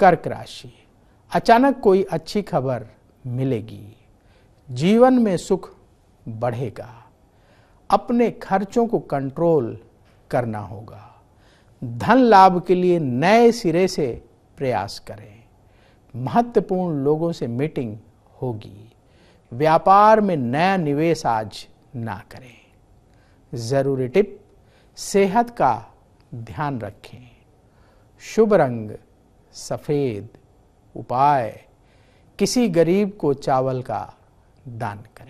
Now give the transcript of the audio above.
कर्क राशि अचानक कोई अच्छी खबर मिलेगी जीवन में सुख बढ़ेगा अपने खर्चों को कंट्रोल करना होगा धन लाभ के लिए नए सिरे से प्रयास करें महत्वपूर्ण लोगों से मीटिंग होगी व्यापार में नया निवेश आज ना करें ज़रूरी टिप सेहत का ध्यान रखें शुभ रंग सफ़ेद उपाय किसी गरीब को चावल का दान करें